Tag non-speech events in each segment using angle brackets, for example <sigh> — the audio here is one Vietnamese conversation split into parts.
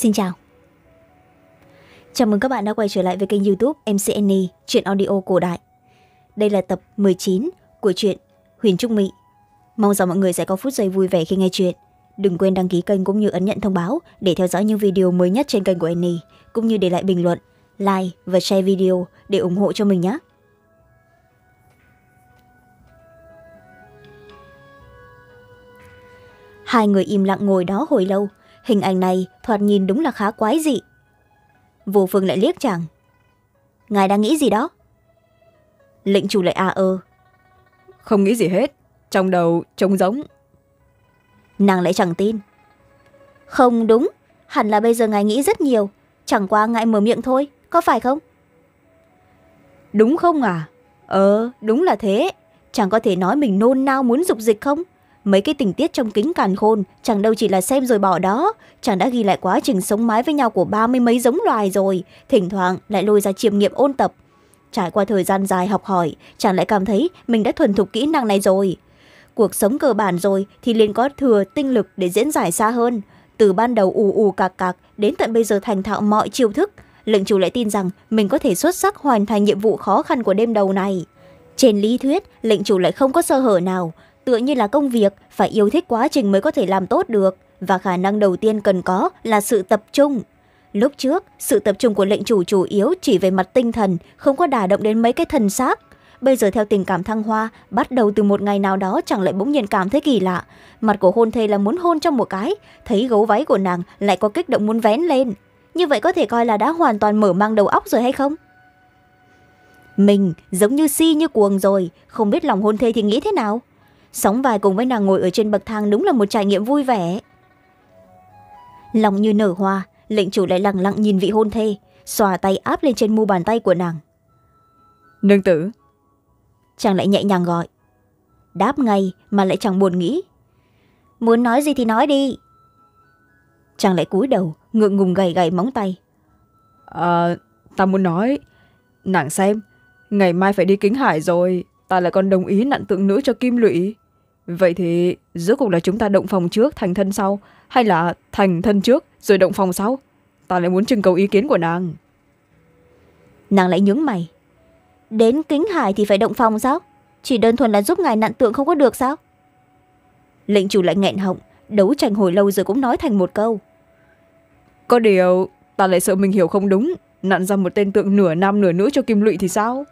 Xin chào Chào mừng các bạn đã quay trở lại với kênh youtube MCN Chuyện Audio Cổ Đại Đây là tập 19 của truyện Huyền Trúc Mỹ Mong rằng mọi người sẽ có phút giây vui vẻ khi nghe chuyện Đừng quên đăng ký kênh cũng như ấn nhận thông báo để theo dõi những video mới nhất trên kênh của Annie, cũng như để lại bình luận, like và share video để ủng hộ cho mình nhé. Hai người im lặng ngồi đó hồi lâu, hình ảnh này thoạt nhìn đúng là khá quái dị vô phương lại liếc chàng ngài đang nghĩ gì đó lệnh chủ lại à ơ không nghĩ gì hết trong đầu trông giống. nàng lại chẳng tin không đúng hẳn là bây giờ ngài nghĩ rất nhiều chẳng qua ngại mở miệng thôi có phải không đúng không à ờ đúng là thế chẳng có thể nói mình nôn nao muốn dục dịch không mấy cái tình tiết trong kính càn khôn chẳng đâu chỉ là xem rồi bỏ đó chàng đã ghi lại quá trình sống mái với nhau của ba mươi mấy giống loài rồi thỉnh thoảng lại lôi ra chiêm nghiệm ôn tập trải qua thời gian dài học hỏi chàng lại cảm thấy mình đã thuần thục kỹ năng này rồi cuộc sống cơ bản rồi thì liền có thừa tinh lực để diễn giải xa hơn từ ban đầu ù ù cạc cạc đến tận bây giờ thành thạo mọi chiêu thức lệnh chủ lại tin rằng mình có thể xuất sắc hoàn thành nhiệm vụ khó khăn của đêm đầu này trên lý thuyết lệnh chủ lại không có sơ hở nào tựa như là công việc phải yêu thích quá trình mới có thể làm tốt được và khả năng đầu tiên cần có là sự tập trung lúc trước sự tập trung của lệnh chủ chủ yếu chỉ về mặt tinh thần không có đả động đến mấy cái thần xác bây giờ theo tình cảm thăng hoa bắt đầu từ một ngày nào đó chẳng lại bỗng nhiên cảm thấy kỳ lạ mặt của hôn thê là muốn hôn trong một cái thấy gấu váy của nàng lại có kích động muốn vén lên như vậy có thể coi là đã hoàn toàn mở mang đầu óc rồi hay không mình giống như si như cuồng rồi không biết lòng hôn thê thì nghĩ thế nào sóng vai cùng với nàng ngồi ở trên bậc thang đúng là một trải nghiệm vui vẻ lòng như nở hoa lệnh chủ lại lẳng lặng nhìn vị hôn thê xòa tay áp lên trên mu bàn tay của nàng nương tử chàng lại nhẹ nhàng gọi đáp ngay mà lại chẳng buồn nghĩ muốn nói gì thì nói đi chàng lại cúi đầu ngượng ngùng gầy gầy móng tay à, ta muốn nói nàng xem ngày mai phải đi kính hải rồi ta lại còn đồng ý nặn tượng nữ cho kim lụy vậy thì giữa cuộc là chúng ta động phòng trước thành thân sau hay là thành thân trước rồi động phòng sau ta lại muốn trưng cầu ý kiến của nàng nàng lại nhướng mày đến kính hải thì phải động phòng sao chỉ đơn thuần là giúp ngài nặn tượng không có được sao lệnh chủ lại nghẹn họng đấu tranh hồi lâu rồi cũng nói thành một câu có điều ta lại sợ mình hiểu không đúng nặn ra một tên tượng nửa nam nửa nữ cho kim lụy thì sao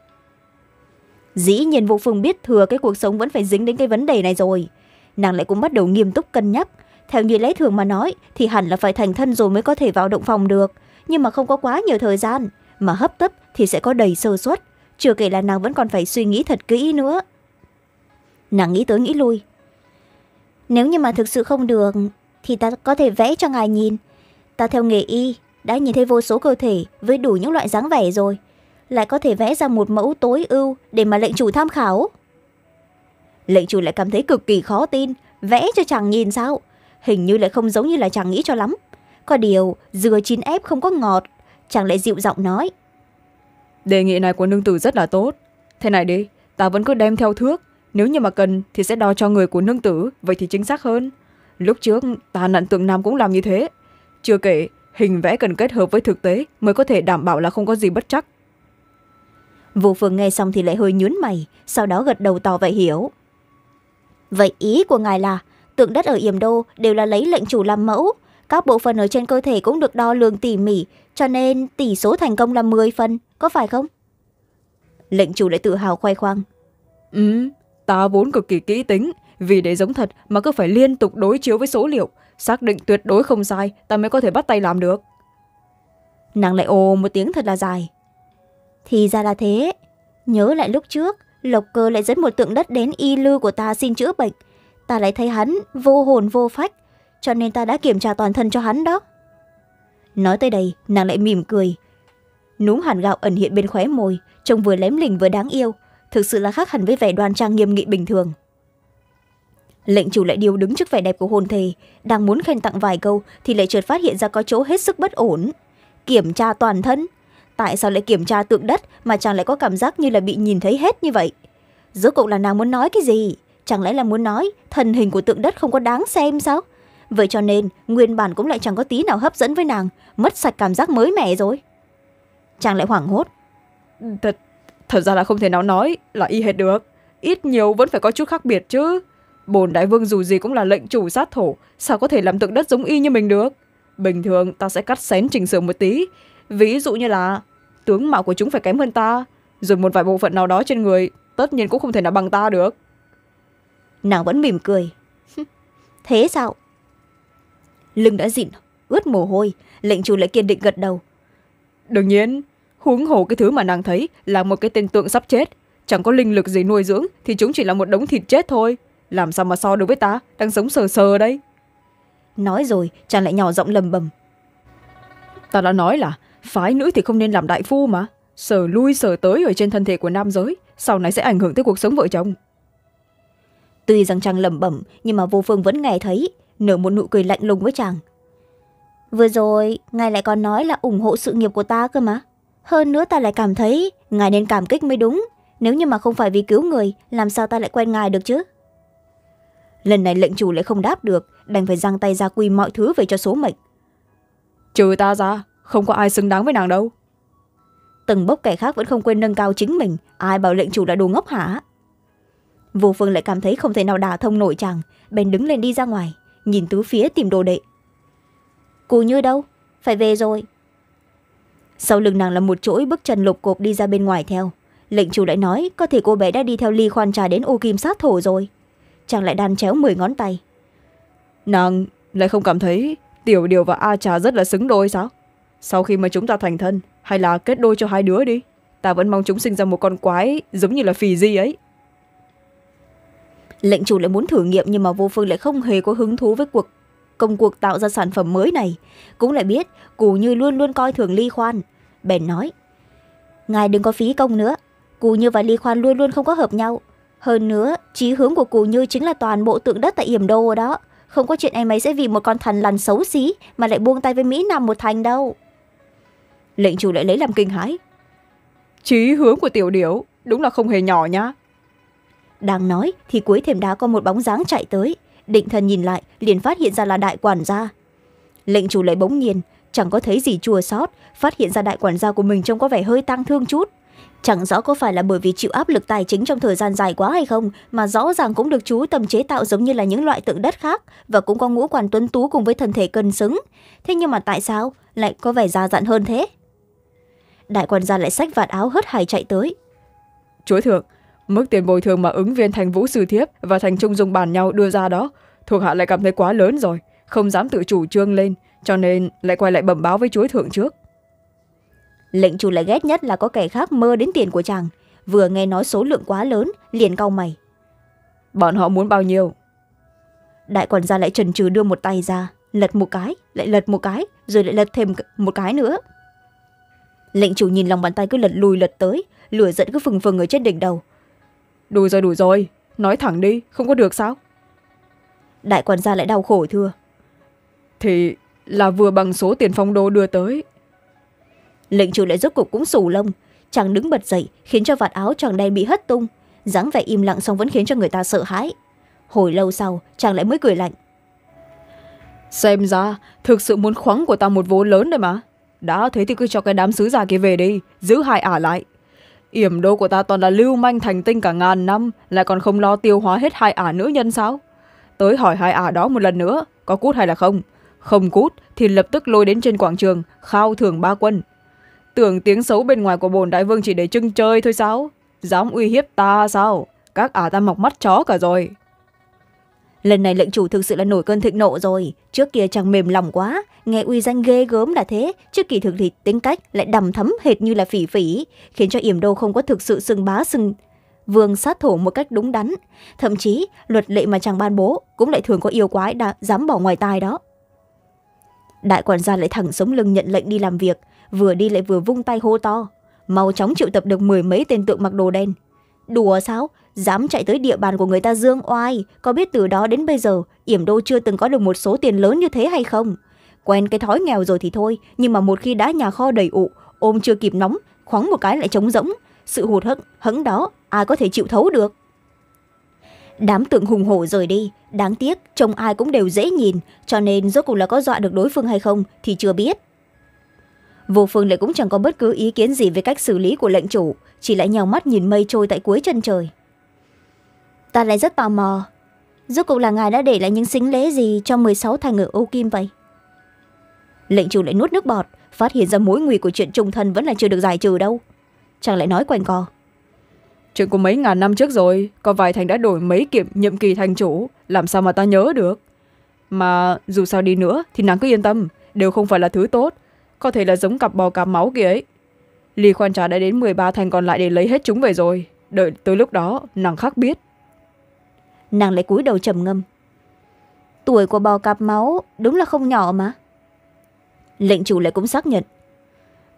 dĩ nhiên vũ phương biết thừa cái cuộc sống vẫn phải dính đến cái vấn đề này rồi nàng lại cũng bắt đầu nghiêm túc cân nhắc theo như lẽ thường mà nói thì hẳn là phải thành thân rồi mới có thể vào động phòng được nhưng mà không có quá nhiều thời gian mà hấp tấp thì sẽ có đầy sơ suất chưa kể là nàng vẫn còn phải suy nghĩ thật kỹ nữa nàng nghĩ tới nghĩ lui nếu như mà thực sự không được thì ta có thể vẽ cho ngài nhìn ta theo nghề y đã nhìn thấy vô số cơ thể với đủ những loại dáng vẻ rồi lại có thể vẽ ra một mẫu tối ưu để mà lệnh chủ tham khảo lệnh chủ lại cảm thấy cực kỳ khó tin vẽ cho chàng nhìn sao hình như lại không giống như là chàng nghĩ cho lắm có điều dừa chín ép không có ngọt chàng lại dịu giọng nói đề nghị này của nương tử rất là tốt thế này đi ta vẫn cứ đem theo thước nếu như mà cần thì sẽ đo cho người của nương tử vậy thì chính xác hơn lúc trước ta nặn tượng nam cũng làm như thế chưa kể hình vẽ cần kết hợp với thực tế mới có thể đảm bảo là không có gì bất chắc vũ phương nghe xong thì lại hơi nhún mày sau đó gật đầu tỏ vẻ hiểu vậy ý của ngài là tượng đất ở yểm đô đều là lấy lệnh chủ làm mẫu các bộ phận ở trên cơ thể cũng được đo lường tỉ mỉ cho nên tỷ số thành công là m phần có phải không lệnh chủ lại tự hào khoe khoang ừ ta vốn cực kỳ kỹ tính vì để giống thật mà cứ phải liên tục đối chiếu với số liệu xác định tuyệt đối không sai ta mới có thể bắt tay làm được nàng lại ồ một tiếng thật là dài thì ra là thế. Nhớ lại lúc trước, Lộc Cơ lại dẫn một tượng đất đến y lư của ta xin chữa bệnh. Ta lại thấy hắn vô hồn vô phách, cho nên ta đã kiểm tra toàn thân cho hắn đó. Nói tới đây, nàng lại mỉm cười. Núm hàn gạo ẩn hiện bên khóe môi, trông vừa lém lỉnh vừa đáng yêu, thực sự là khác hẳn với vẻ đoan trang nghiêm nghị bình thường lệnh chủ lại điêu đứng trước vẻ đẹp của hồn thề đang muốn khen tặng vài câu thì lại chợt phát hiện ra có chỗ hết sức bất ổn kiểm tra toàn thân tại sao lại kiểm tra tượng đất mà chàng lại có cảm giác như là bị nhìn thấy hết như vậy rốt cuộc là nàng muốn nói cái gì chẳng lẽ là muốn nói thần hình của tượng đất không có đáng xem sao vậy cho nên nguyên bản cũng lại chẳng có tí nào hấp dẫn với nàng mất sạch cảm giác mới mẻ rồi chàng lại hoảng hốt thật thật ra là không thể nào nói là y hệt được ít nhiều vẫn phải có chút khác biệt chứ bồn đại vương dù gì cũng là lệnh chủ sát thổ sao có thể làm tượng đất giống y như mình được bình thường ta sẽ cắt xén chỉnh sửa một tí ví dụ như là tướng mạo của chúng phải kém hơn ta rồi một vài bộ phận nào đó trên người tất nhiên cũng không thể nào bằng ta được nàng vẫn mỉm cười <laughs> thế sao lưng đã dịn ướt mồ hôi lệnh chủ lại kiên định gật đầu đương nhiên huống hồ cái thứ mà nàng thấy là một cái tên tượng sắp chết chẳng có linh lực gì nuôi dưỡng thì chúng chỉ là một đống thịt chết thôi làm sao mà so được với ta đang sống sờ sờ đấy nói rồi chàng lại nhỏ giọng lầm bầm ta đã nói là phái nữ thì không nên làm đại phu mà sờ lui sờ tới ở trên thân thể của nam giới sau này sẽ ảnh hưởng tới cuộc sống vợ chồng tuy rằng chàng lẩm bẩm nhưng mà vô phương vẫn nghe thấy nở một nụ cười lạnh lùng với chàng vừa rồi ngài lại còn nói là ủng hộ sự nghiệp của ta cơ mà hơn nữa ta lại cảm thấy ngài nên cảm kích mới đúng nếu như mà không phải vì cứu người làm sao ta lại quen ngài được chứ lần này lệnh chủ lại không đáp được đành phải giang tay ra quy mọi thứ về cho số mệnh trừ ta ra không có ai xứng đáng với nàng đâu từng bốc kẻ khác vẫn không quên nâng cao chính mình ai bảo lệnh chủ là đồ ngốc hả vô phương lại cảm thấy không thể nào đả thông nổi chàng bèn đứng lên đi ra ngoài nhìn tứ phía tìm đồ đệ cù như đâu phải về rồi sau lưng nàng là một chuỗi bước chân lục cộp đi ra bên ngoài theo lệnh chủ lại nói có thể cô bé đã đi theo ly khoan trà đến ô kim sát thổ rồi chàng lại đan chéo mười ngón tay nàng lại không cảm thấy tiểu điều và a trà rất là xứng đôi sao sau khi mà chúng ta thành thân hay là kết đôi cho hai đứa đi ta vẫn mong chúng sinh ra một con quái giống như là phì di ấy lệnh chủ lại muốn thử nghiệm nhưng mà vô phương lại không hề có hứng thú với cuộc công cuộc tạo ra sản phẩm mới này cũng lại biết cù như luôn luôn coi thường ly khoan bèn nói ngài đừng có phí công nữa cù như và ly khoan luôn luôn không có hợp nhau hơn nữa trí hướng của cù như chính là toàn bộ tượng đất tại yểm đô đó không có chuyện em ấy sẽ vì một con thần lằn xấu xí mà lại buông tay với mỹ nam một thành đâu lệnh chủ lại lấy làm kinh hãi chí hướng của tiểu điểu đúng là không hề nhỏ nhá đang nói thì cuối thềm đá có một bóng dáng chạy tới định thần nhìn lại liền phát hiện ra là đại quản gia lệnh chủ lại bỗng nhiên chẳng có thấy gì chùa sót phát hiện ra đại quản gia của mình trông có vẻ hơi tăng thương chút chẳng rõ có phải là bởi vì chịu áp lực tài chính trong thời gian dài quá hay không mà rõ ràng cũng được chú tầm chế tạo giống như là những loại tượng đất khác và cũng có ngũ quản tuấn tú cùng với thân thể cân xứng thế nhưng mà tại sao lại có vẻ già dặn hơn thế đại quan gia lại xách vạt áo hớt hải chạy tới chúa thượng mức tiền bồi thường mà ứng viên thành vũ sư thiếp và thành trung dung bàn nhau đưa ra đó thuộc hạ lại cảm thấy quá lớn rồi không dám tự chủ trương lên cho nên lại quay lại bẩm báo với chúa thượng trước lệnh chủ lại ghét nhất là có kẻ khác mơ đến tiền của chàng vừa nghe nói số lượng quá lớn liền cau mày bọn họ muốn bao nhiêu đại quản gia lại trần trừ đưa một tay ra lật một cái lại lật một cái rồi lại lật thêm một cái nữa lệnh chủ nhìn lòng bàn tay cứ lật lùi lật tới lửa giận cứ phừng phừng ở trên đỉnh đầu đủ rồi đủ rồi nói thẳng đi không có được sao đại quản gia lại đau khổ thưa thì là vừa bằng số tiền phong đô đưa tới lệnh chủ lại rốt cục cũng sủ lông chàng đứng bật dậy khiến cho vạt áo chàng đen bị hất tung dáng vẻ im lặng xong vẫn khiến cho người ta sợ hãi hồi lâu sau chàng lại mới cười lạnh xem ra thực sự muốn khoáng của ta một vố lớn đấy mà đã thế thì cứ cho cái đám sứ giả kia về đi giữ hai ả lại yểm đô của ta toàn là lưu manh thành tinh cả ngàn năm lại còn không lo tiêu hóa hết hai ả nữ nhân sao tới hỏi hai ả đó một lần nữa có cút hay là không không cút thì lập tức lôi đến trên quảng trường khao thưởng ba quân tưởng tiếng xấu bên ngoài của bồn đại vương chỉ để trưng chơi thôi sao dám uy hiếp ta sao các ả ta mọc mắt chó cả rồi lần này lệnh chủ thực sự là nổi cơn thịnh nộ rồi trước kia chàng mềm lòng quá nghe uy danh ghê gớm là thế trước kỳ thực thì tính cách lại đầm thấm hệt như là phỉ phỉ khiến cho yểm đô không có thực sự sừng bá sừng vương sát thủ một cách đúng đắn thậm chí luật lệ mà chàng ban bố cũng lại thường có yêu quái đã dám bỏ ngoài tai đó đại quản gia lại thẳng sống lưng nhận lệnh đi làm việc vừa đi lại vừa vung tay hô to mau chóng triệu tập được mười mấy tên tượng mặc đồ đen đùa sao dám chạy tới địa bàn của người ta dương oai có biết từ đó đến bây giờ yểm đô chưa từng có được một số tiền lớn như thế hay không quen cái thói nghèo rồi thì thôi nhưng mà một khi đã nhà kho đầy ụ ôm chưa kịp nóng khoáng một cái lại trống rỗng sự hụt hẫng hẫng đó ai có thể chịu thấu được đám tượng hùng hổ rời đi đáng tiếc trông ai cũng đều dễ nhìn cho nên rốt cuộc là có dọa được đối phương hay không thì chưa biết vô phương lại cũng chẳng có bất cứ ý kiến gì về cách xử lý của lệnh chủ chỉ lại nhào mắt nhìn mây trôi tại cuối chân trời ta lại rất tò mò rốt cuộc là ngài đã để lại những xính lễ gì cho m sáu thành ở ô kim vậy lệnh chủ lại nuốt nước bọt phát hiện ra mối nguy của chuyện trùng thân vẫn là chưa được giải trừ đâu chàng lại nói quanh co chuyện của mấy ngàn năm trước rồi có vài thành đã đổi mấy kiệm nhiệm kỳ thành chủ làm sao mà ta nhớ được mà dù sao đi nữa thì nàng cứ yên tâm đều không phải là thứ tốt có thể là giống cặp bò cá máu kia ấy ly khoan trà đã đến m ba thành còn lại để lấy hết chúng về rồi đợi tới lúc đó nàng khắc biết nàng lại cúi đầu trầm ngâm tuổi của bò cạp máu đúng là không nhỏ mà lệnh chủ lại cũng xác nhận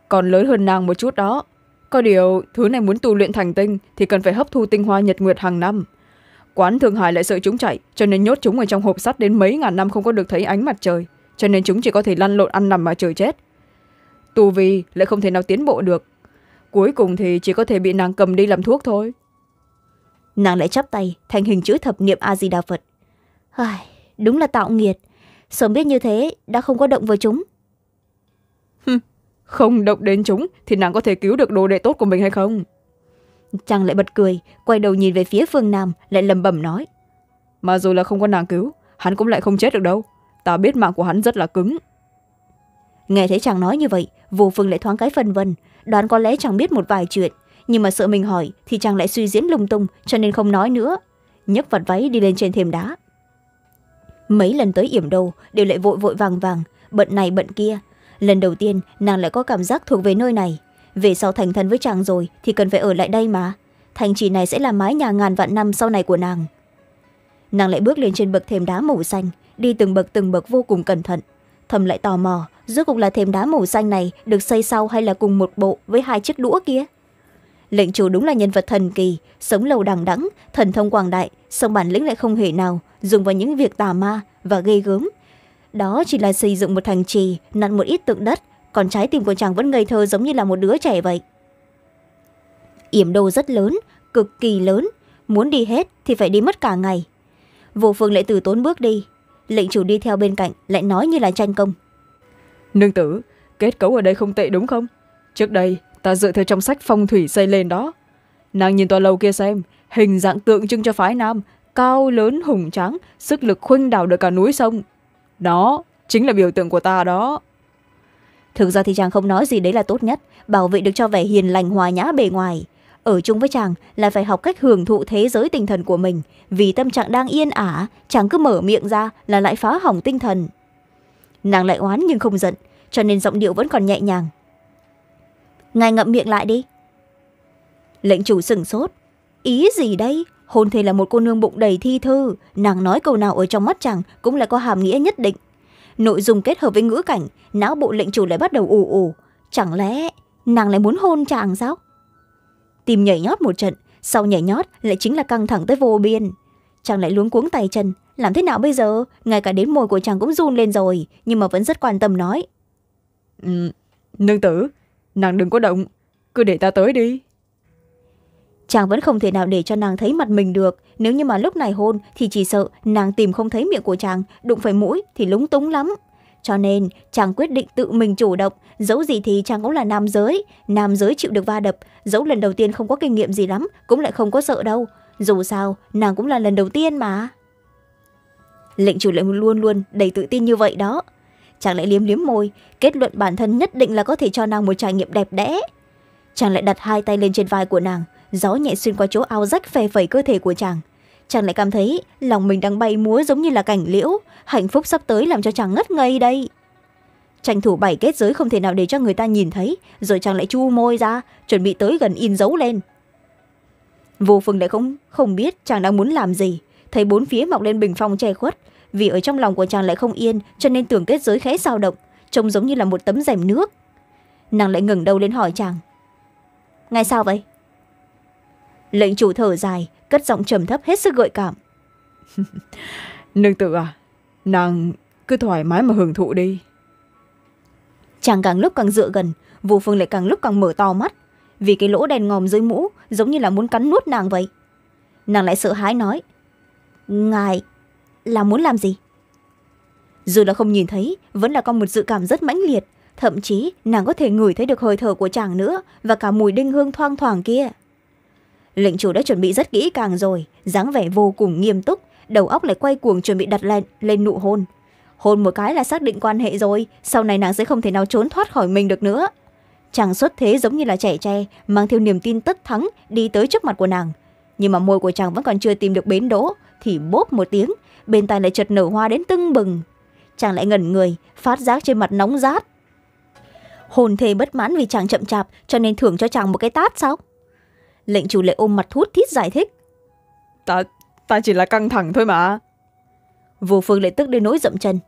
còn lớn hơn nàng một chút đó có điều thứ này muốn tu luyện thành tinh thì cần phải hấp thu tinh hoa nhật nguyệt hàng năm quán thượng hải lại sợ chúng chạy cho nên nhốt chúng ở trong hộp sắt đến mấy ngàn năm không có được thấy ánh mặt trời cho nên chúng chỉ có thể lăn lộn ăn nằm mà trời chết tu vi lại không thể nào tiến bộ được cuối cùng thì chỉ có thể bị nàng cầm đi làm thuốc thôi nàng lại chắp tay thành hình chữ thập niệm a di đà phật Ai, đúng là tạo nghiệt sớm biết như thế đã không có động với chúng không động đến chúng thì nàng có thể cứu được đồ đệ tốt của mình hay không chàng lại bật cười quay đầu nhìn về phía phương nam lại lầm bầm nói mà dù là không có nàng cứu hắn cũng lại không chết được đâu ta biết mạng của hắn rất là cứng nghe thấy chàng nói như vậy vô phương lại thoáng cái phân vân đoán có lẽ chàng biết một vài chuyện nhưng mà sợ mình hỏi thì chàng lại suy diễn lung tung cho nên không nói nữa nhấc vặt váy đi lên trên thềm đá mấy lần tới yểm đầu đều lại vội vội vàng vàng bận này bận kia lần đầu tiên nàng lại có cảm giác thuộc về nơi này về sau thành thân với chàng rồi thì cần phải ở lại đây mà thành trì này sẽ là mái nhà ngàn vạn năm sau này của nàng nàng lại bước lên trên bậc thềm đá màu xanh đi từng bậc từng bậc vô cùng cẩn thận thầm lại tò mò rốt cuộc là thềm đá màu xanh này được xây sau hay là cùng một bộ với hai chiếc đũa kia lệnh chủ đúng là nhân vật thần kỳ sống lâu đằng đẵng thần thông quảng đại song bản lĩnh lại không hề nào dùng vào những việc tà ma và ghê gớm đó chỉ là xây dựng một thành trì nặn một ít tượng đất còn trái tim của chàng vẫn ngây thơ giống như là một đứa trẻ vậy yểm đô rất lớn cực kỳ lớn muốn đi hết thì phải đi mất cả ngày vô phương lại từ tốn bước đi lệnh chủ đi theo bên cạnh lại nói như là tranh công nương tử kết cấu ở đây không tệ đúng không trước đây ta dựa theo trong sách phong thủy xây lên đó nàng nhìn tòa lầu kia xem hình dạng tượng trưng cho phái nam cao lớn hùng tráng sức lực khuynh đảo được cả núi sông đó chính là biểu tượng của ta đó thực ra thì chàng không nói gì đấy là tốt nhất bảo vệ được cho vẻ hiền lành hòa nhã bề ngoài ở chung với chàng là phải học cách hưởng thụ thế giới tinh thần của mình vì tâm trạng đang yên ả chàng cứ mở miệng ra là lại phá hỏng tinh thần nàng lại oán nhưng không giận cho nên giọng điệu vẫn còn nhẹ nhàng ngài ngậm miệng lại đi lệnh chủ sửng sốt ý gì đây hôn thề là một cô nương bụng đầy thi thư nàng nói câu nào ở trong mắt chàng cũng là có hàm nghĩa nhất định nội dung kết hợp với ngữ cảnh não bộ lệnh chủ lại bắt đầu ù ù chẳng lẽ nàng lại muốn hôn chàng sao tìm nhảy nhót một trận sau nhảy nhót lại chính là căng thẳng tới vô biên chàng lại luống cuống tay chân làm thế nào bây giờ ngay cả đến môi của chàng cũng run lên rồi nhưng mà vẫn rất quan tâm nói ừ, nương tử nàng đừng có động cứ để ta tới đi chàng vẫn không thể nào để cho nàng thấy mặt mình được nếu như mà lúc này hôn thì chỉ sợ nàng tìm không thấy miệng của chàng đụng phải mũi thì lúng túng lắm cho nên chàng quyết định tự mình chủ động dẫu gì thì chàng cũng là nam giới nam giới chịu được va đập dẫu lần đầu tiên không có kinh nghiệm gì lắm cũng lại không có sợ đâu dù sao nàng cũng là lần đầu tiên mà lệnh chủ lại luôn luôn đầy tự tin như vậy đó chàng lại liếm liếm môi kết luận bản thân nhất định là có thể cho nàng một trải nghiệm đẹp đẽ chàng lại đặt hai tay lên trên vai của nàng gió nhẹ xuyên qua chỗ áo rách phè phẩy cơ thể của chàng chàng lại cảm thấy lòng mình đang bay múa giống như là cảnh liễu hạnh phúc sắp tới làm cho chàng ngất ngây đây tranh thủ bảy kết giới không thể nào để cho người ta nhìn thấy rồi chàng lại chu môi ra chuẩn bị tới gần in dấu lên vô phương lại không không biết chàng đang muốn làm gì thấy bốn phía mọc lên bình phong che khuất vì ở trong lòng của chàng lại không yên cho nên tưởng kết giới khẽ sao động trông giống như là một tấm rèm nước nàng lại ngẩng đầu lên hỏi chàng ngay sao vậy lệnh chủ thở dài cất giọng trầm thấp hết sức gợi cảm <laughs> nương tự à nàng cứ thoải mái mà hưởng thụ đi chàng càng lúc càng dựa gần vũ phương lại càng lúc càng mở to mắt vì cái lỗ đèn ngòm dưới mũ giống như là muốn cắn nuốt nàng vậy nàng lại sợ hãi nói ngài là muốn làm gì dù là không nhìn thấy vẫn là có một dự cảm rất mãnh liệt thậm chí nàng có thể ngửi thấy được hơi thở của chàng nữa và cả mùi đinh hương thoang thoảng kia lệnh chủ đã chuẩn bị rất kỹ càng rồi dáng vẻ vô cùng nghiêm túc đầu óc lại quay cuồng chuẩn bị đặt lên, lên nụ hôn hôn một cái là xác định quan hệ rồi sau này nàng sẽ không thể nào trốn thoát khỏi mình được nữa chàng xuất thế giống như là trẻ tre mang theo niềm tin tất thắng đi tới trước mặt của nàng nhưng mà môi của chàng vẫn còn chưa tìm được bến đỗ thì bốp một tiếng bên tai lại chợt nở hoa đến tưng bừng chàng lại ngẩn người phát giác trên mặt nóng rát hồn thề bất mãn vì chàng chậm chạp cho nên thưởng cho chàng một cái tát sao lệnh chủ lệ ôm mặt thút thít giải thích ta ta chỉ là căng thẳng thôi mà vô phương lại tức đến nỗi dậm chân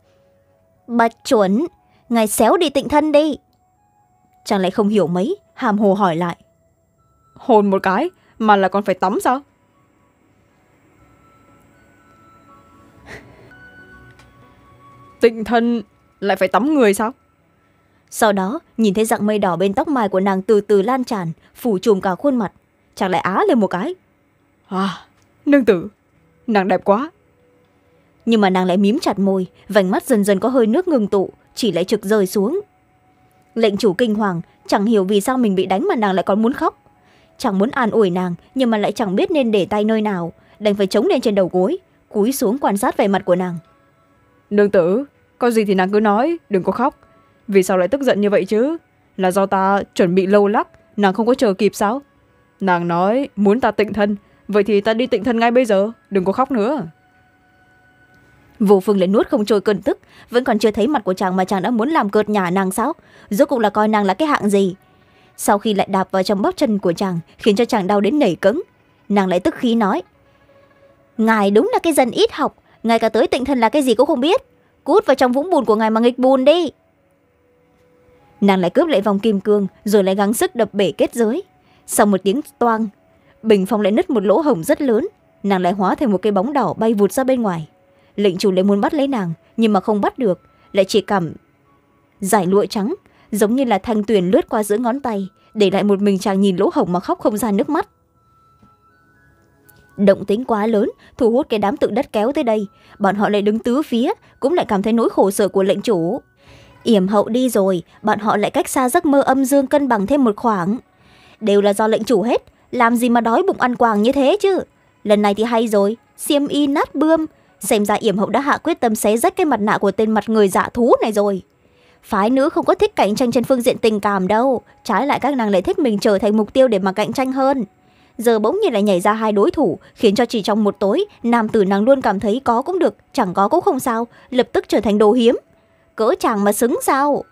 bạch chuẩn ngài xéo đi tịnh thân đi chàng lại không hiểu mấy hàm hồ hỏi lại hồn một cái mà là còn phải tắm sao Tinh thân lại phải tắm người sao? Sau đó, nhìn thấy dạng mây đỏ bên tóc mai của nàng từ từ lan tràn, phủ trùm cả khuôn mặt. Chàng lại á lên một cái. À, nương tử, nàng đẹp quá. Nhưng mà nàng lại mím chặt môi, vành mắt dần dần có hơi nước ngừng tụ, chỉ lại trực rơi xuống. Lệnh chủ kinh hoàng, chẳng hiểu vì sao mình bị đánh mà nàng lại còn muốn khóc. Chẳng muốn an ủi nàng, nhưng mà lại chẳng biết nên để tay nơi nào, đành phải chống lên trên đầu gối, cúi xuống quan sát vẻ mặt của nàng nương tử có gì thì nàng cứ nói đừng có khóc vì sao lại tức giận như vậy chứ là do ta chuẩn bị lâu lắc nàng không có chờ kịp sao nàng nói muốn ta tịnh thân vậy thì ta đi tịnh thân ngay bây giờ đừng có khóc nữa vô phương lại nuốt không trôi cơn tức vẫn còn chưa thấy mặt của chàng mà chàng đã muốn làm cợt nhà nàng sao rốt cuộc là coi nàng là cái hạng gì sau khi lại đạp vào trong bắp chân của chàng khiến cho chàng đau đến nảy cứng nàng lại tức khí nói ngài đúng là cái dân ít học ngay cả tới tịnh thần là cái gì cũng không biết cút vào trong vũng bùn của ngài mà nghịch bùn đi nàng lại cướp lại vòng kim cương rồi lại gắng sức đập bể kết giới sau một tiếng toang bình phong lại nứt một lỗ hổng rất lớn nàng lại hóa thành một cái bóng đỏ bay vụt ra bên ngoài lệnh chủ lại muốn bắt lấy nàng nhưng mà không bắt được lại chỉ cảm giải lụa trắng giống như là thanh tuyền lướt qua giữa ngón tay để lại một mình chàng nhìn lỗ hổng mà khóc không ra nước mắt động tính quá lớn thu hút cái đám tự đất kéo tới đây bọn họ lại đứng tứ phía cũng lại cảm thấy nỗi khổ sở của lệnh chủ yểm hậu đi rồi bọn họ lại cách xa giấc mơ âm dương cân bằng thêm một khoảng đều là do lệnh chủ hết làm gì mà đói bụng ăn quàng như thế chứ lần này thì hay rồi xiêm y nát bươm xem ra yểm hậu đã hạ quyết tâm xé rách cái mặt nạ của tên mặt người dạ thú này rồi phái nữ không có thích cạnh tranh trên phương diện tình cảm đâu trái lại các nàng lại thích mình trở thành mục tiêu để mà cạnh tranh hơn giờ bỗng nhiên lại nhảy ra hai đối thủ khiến cho chỉ trong một tối nam tử nàng luôn cảm thấy có cũng được chẳng có cũng không sao lập tức trở thành đồ hiếm cỡ chàng mà xứng sao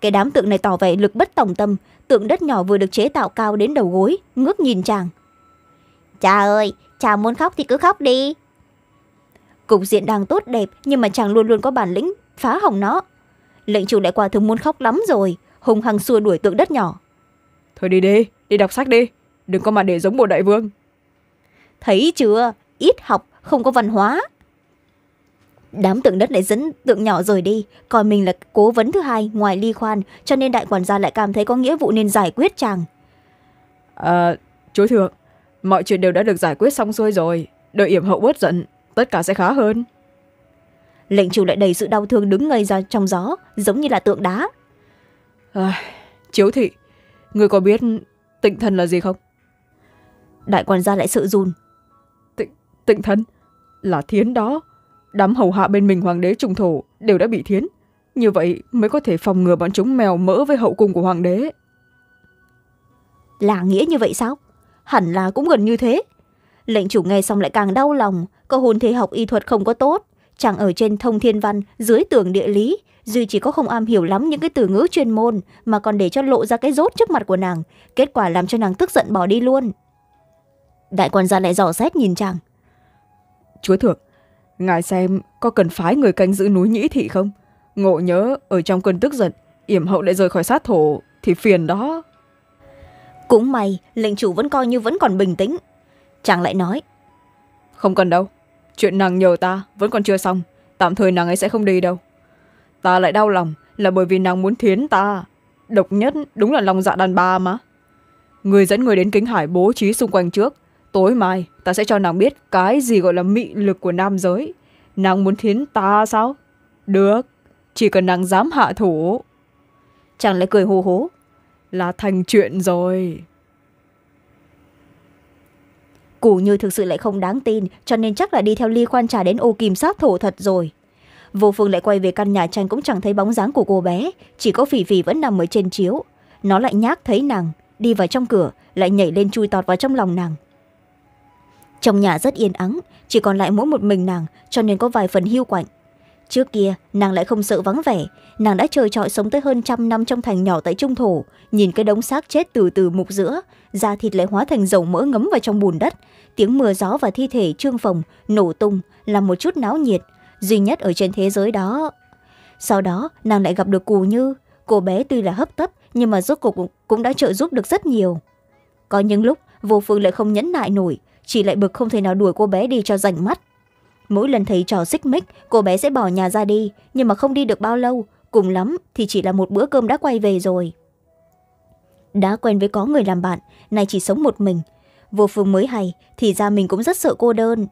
cái đám tượng này tỏ vẻ lực bất tòng tâm tượng đất nhỏ vừa được chế tạo cao đến đầu gối ngước nhìn chàng cha ơi chàng muốn khóc thì cứ khóc đi cục diện đang tốt đẹp nhưng mà chàng luôn luôn có bản lĩnh phá hỏng nó lệnh chủ đại quả thường muốn khóc lắm rồi hùng hăng xua đuổi tượng đất nhỏ thôi đi đi đi đọc sách đi đừng có mà để giống một đại vương thấy chưa ít học không có văn hóa đám tượng đất lại dẫn tượng nhỏ rời đi coi mình là cố vấn thứ hai ngoài ly khoan cho nên đại quản gia lại cảm thấy có nghĩa vụ nên giải quyết chàng à, chúa thượng mọi chuyện đều đã được giải quyết xong xuôi rồi đợi yểm hậu bớt giận tất cả sẽ khá hơn lệnh chủ lại đầy sự đau thương đứng ngây ra trong gió giống như là tượng đá à, chiếu thị người có biết tịnh thần là gì không đại quản gia lại sợ run tịnh tịnh thần là thiến đó đám hầu hạ bên mình hoàng đế trùng thổ đều đã bị thiến như vậy mới có thể phòng ngừa bọn chúng mèo mỡ với hậu cung của hoàng đế là nghĩa như vậy sao hẳn là cũng gần như thế lệnh chủ nghe xong lại càng đau lòng cơ hôn thế học y thuật không có tốt chẳng ở trên thông thiên văn dưới tường địa lý duy chỉ có không am hiểu lắm những cái từ ngữ chuyên môn mà còn để cho lộ ra cái rốt trước mặt của nàng kết quả làm cho nàng tức giận bỏ đi luôn đại quan gia lại dò xét nhìn chàng chúa thượng ngài xem có cần phái người canh giữ núi nhĩ thị không ngộ nhớ ở trong cơn tức giận yểm hậu lại rời khỏi sát thổ thì phiền đó cũng may lệnh chủ vẫn coi như vẫn còn bình tĩnh chàng lại nói không cần đâu chuyện nàng nhờ ta vẫn còn chưa xong tạm thời nàng ấy sẽ không đi đâu ta lại đau lòng là bởi vì nàng muốn thiến ta độc nhất đúng là lòng dạ đàn bà mà người dẫn người đến kính hải bố trí xung quanh trước tối mai ta sẽ cho nàng biết cái gì gọi là mị lực của nam giới nàng muốn thiến ta sao được chỉ cần nàng dám hạ thủ chàng lại cười hô hố là thành chuyện rồi củ như thực sự lại không đáng tin cho nên chắc là đi theo ly khoan trà đến ô kìm sát thổ thật rồi vô phương lại quay về căn nhà tranh cũng chẳng thấy bóng dáng của cô bé chỉ có phỉ phỉ vẫn nằm ở trên chiếu nó lại nhác thấy nàng đi vào trong cửa lại nhảy lên chui tọt vào trong lòng nàng trong nhà rất yên ắng chỉ còn lại mỗi một mình nàng cho nên có vài phần hiu quạnh trước kia nàng lại không sợ vắng vẻ nàng đã trời trọi sống tới hơn trăm năm trong thành nhỏ tại trung thổ nhìn cái đống xác chết từ từ mục giữa da thịt lại hóa thành dầu mỡ ngấm vào trong bùn đất tiếng mưa gió và thi thể trương phồng nổ tung làm một chút náo nhiệt duy nhất ở trên thế giới đó sau đó nàng lại gặp được cù như cô bé tuy là hấp tấp nhưng mà rốt cuộc cũng đã trợ giúp được rất nhiều có những lúc vô phương lại không nhẫn nại nổi chị lại bực không thể nào đuổi cô bé đi cho rảnh mắt mỗi lần thấy trò xích mích cô bé sẽ bỏ nhà ra đi nhưng mà không đi được bao lâu cùng lắm thì chỉ là một bữa cơm đã quay về rồi đã quen với có người làm bạn nay chỉ sống một mình vô phương mới hay thì ra mình cũng rất sợ cô đơn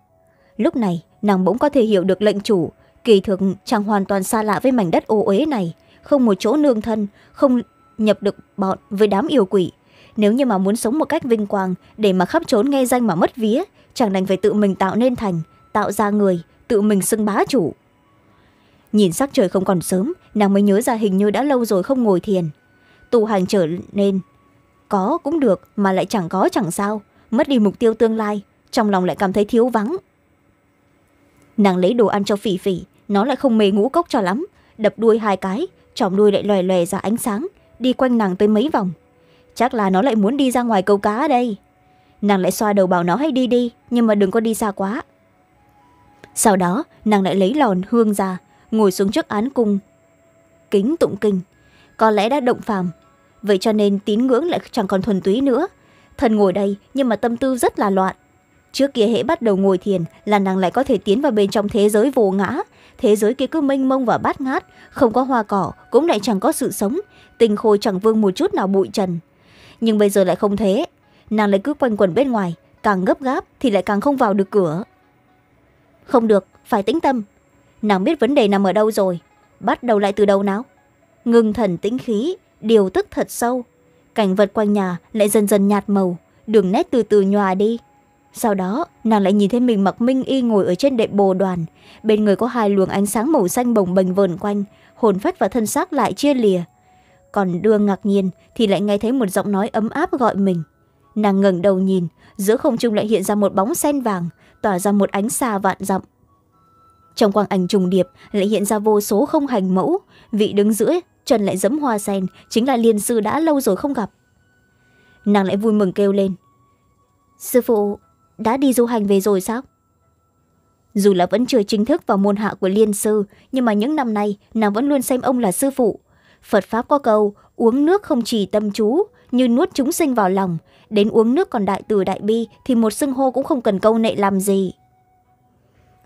lúc này nàng bỗng có thể hiểu được lệnh chủ kỳ thực chàng hoàn toàn xa lạ với mảnh đất ô uế này không một chỗ nương thân không nhập được bọn với đám yêu quỷ nếu như mà muốn sống một cách vinh quang để mà khắp trốn nghe danh mà mất vía chẳng đành phải tự mình tạo nên thành tạo ra người tự mình xưng bá chủ nhìn sắc trời không còn sớm nàng mới nhớ ra hình như đã lâu rồi không ngồi thiền tu hành trở nên có cũng được mà lại chẳng có chẳng sao mất đi mục tiêu tương lai trong lòng lại cảm thấy thiếu vắng nàng lấy đồ ăn cho phỉ phỉ nó lại không mê ngũ cốc cho lắm đập đuôi hai cái chỏm đuôi lại lòe lòe ra ánh sáng đi quanh nàng tới mấy vòng chắc là nó lại muốn đi ra ngoài câu cá ở đây nàng lại xoa đầu bảo nó hãy đi đi nhưng mà đừng có đi xa quá sau đó nàng lại lấy lòn hương ra ngồi xuống trước án cung kính tụng kinh có lẽ đã động phàm vậy cho nên tín ngưỡng lại chẳng còn thuần túy nữa thần ngồi đây nhưng mà tâm tư rất là loạn trước kia hễ bắt đầu ngồi thiền là nàng lại có thể tiến vào bên trong thế giới vô ngã thế giới kia cứ mênh mông và bát ngát không có hoa cỏ cũng lại chẳng có sự sống tình khôi chẳng vương một chút nào bụi trần nhưng bây giờ lại không thế nàng lại cứ quanh quẩn bên ngoài càng gấp gáp thì lại càng không vào được cửa không được phải tĩnh tâm nàng biết vấn đề nằm ở đâu rồi bắt đầu lại từ đầu nào ngừng thần tĩnh khí điều tức thật sâu cảnh vật quanh nhà lại dần dần nhạt màu đường nét từ từ nhòa đi sau đó nàng lại nhìn thấy mình mặc minh y ngồi ở trên đệm bồ đoàn bên người có hai luồng ánh sáng màu xanh bồng bềnh vờn quanh hồn phách và thân xác lại chia lìa còn đưa ngạc nhiên thì lại nghe thấy một giọng nói ấm áp gọi mình nàng ngẩng đầu nhìn giữa không trung lại hiện ra một bóng sen vàng tỏa ra một ánh xa vạn dặm trong quang ảnh trùng điệp lại hiện ra vô số không hành mẫu vị đứng giữa chân lại giấm hoa sen chính là liên sư đã lâu rồi không gặp nàng lại vui mừng kêu lên sư phụ đã đi du hành về rồi sao dù là vẫn chưa chính thức vào môn hạ của liên sư nhưng mà những năm nay nàng vẫn luôn xem ông là sư phụ Phật Pháp có câu, uống nước không chỉ tâm chú, như nuốt chúng sinh vào lòng. Đến uống nước còn đại từ đại bi thì một xưng hô cũng không cần câu nệ làm gì.